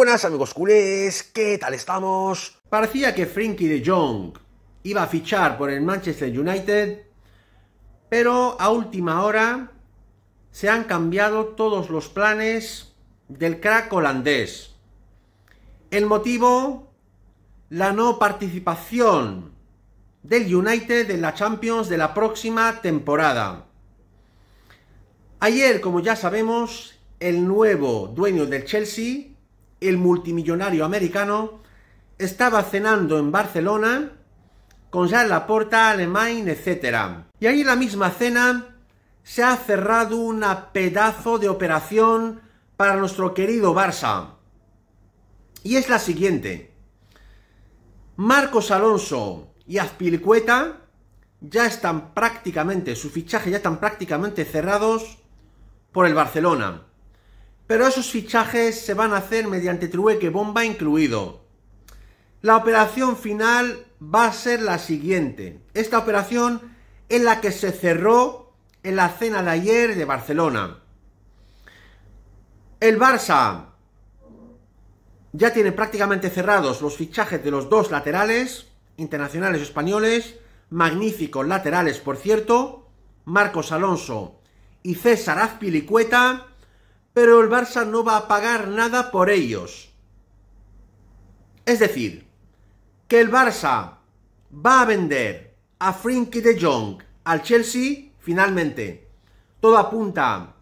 buenas amigos culés, ¿qué tal estamos? Parecía que Frankie de Jong iba a fichar por el Manchester United, pero a última hora se han cambiado todos los planes del crack holandés. El motivo, la no participación del United en la Champions de la próxima temporada. Ayer, como ya sabemos, el nuevo dueño del Chelsea el multimillonario americano, estaba cenando en Barcelona con Jean Laporta, Alemán, etc. Y ahí en la misma cena se ha cerrado una pedazo de operación para nuestro querido Barça. Y es la siguiente. Marcos Alonso y Azpilicueta ya están prácticamente, su fichaje ya están prácticamente cerrados por el Barcelona pero esos fichajes se van a hacer mediante trueque bomba incluido. La operación final va a ser la siguiente. Esta operación es la que se cerró en la cena de ayer de Barcelona. El Barça ya tiene prácticamente cerrados los fichajes de los dos laterales internacionales españoles, magníficos laterales por cierto, Marcos Alonso y César Azpilicueta pero el Barça no va a pagar nada por ellos. Es decir, que el Barça va a vender a Frinky de Jong al Chelsea finalmente. Todo apunta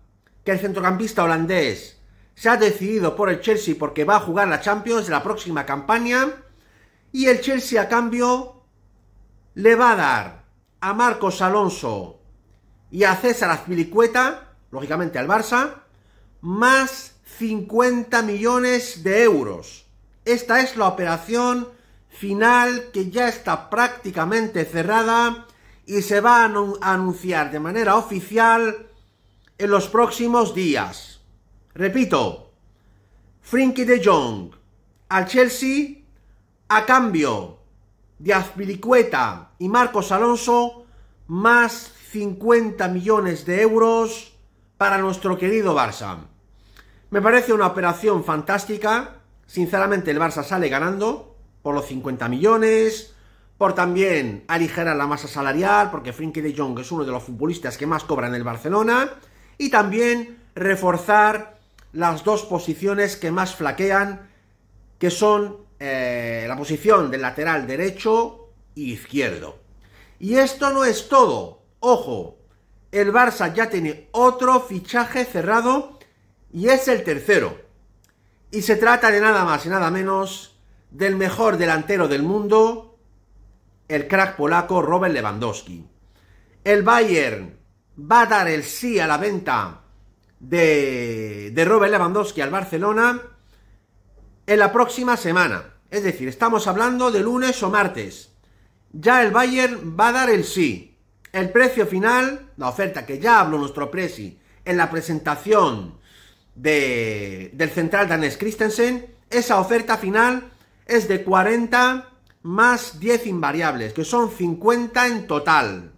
que el centrocampista holandés se ha decidido por el Chelsea porque va a jugar la Champions de la próxima campaña y el Chelsea a cambio le va a dar a Marcos Alonso y a César Azpilicueta, lógicamente al Barça, más 50 millones de euros. Esta es la operación final que ya está prácticamente cerrada y se va a anunciar de manera oficial en los próximos días. Repito, Frinky de Jong al Chelsea a cambio de Azpilicueta y Marcos Alonso más 50 millones de euros para nuestro querido Barça. Me parece una operación fantástica. Sinceramente el Barça sale ganando por los 50 millones, por también aligerar la masa salarial, porque Frenkie de Jong es uno de los futbolistas que más cobran el Barcelona, y también reforzar las dos posiciones que más flaquean, que son eh, la posición del lateral derecho y izquierdo. Y esto no es todo, ojo, el Barça ya tiene otro fichaje cerrado y es el tercero. Y se trata de nada más y nada menos del mejor delantero del mundo, el crack polaco Robert Lewandowski. El Bayern va a dar el sí a la venta de, Robert Lewandowski al Barcelona en la próxima semana. Es decir, estamos hablando de lunes o martes. Ya el Bayern va a dar el sí. El precio final, la oferta que ya habló nuestro presi en la presentación del central danés Christensen, esa oferta final es de 40 más 10 invariables, que son 50 en total.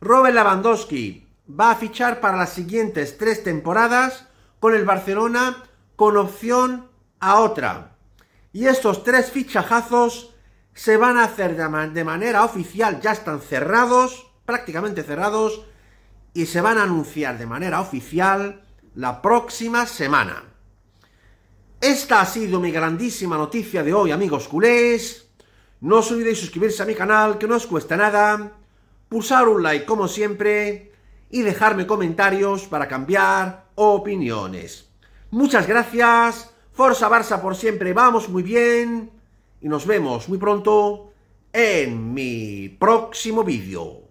Robert Lewandowski va a fichar para las siguientes tres temporadas con el Barcelona con opción a otra. Y estos tres fichajazos se van a hacer de manera oficial, ya están cerrados prácticamente cerrados y se van a anunciar de manera oficial la próxima semana. Esta ha sido mi grandísima noticia de hoy, amigos culés. No os olvidéis suscribirse a mi canal, que no os cuesta nada. Pulsar un like como siempre y dejarme comentarios para cambiar opiniones. Muchas gracias. Forza Barça por siempre. Vamos muy bien. Y nos vemos muy pronto en mi próximo vídeo.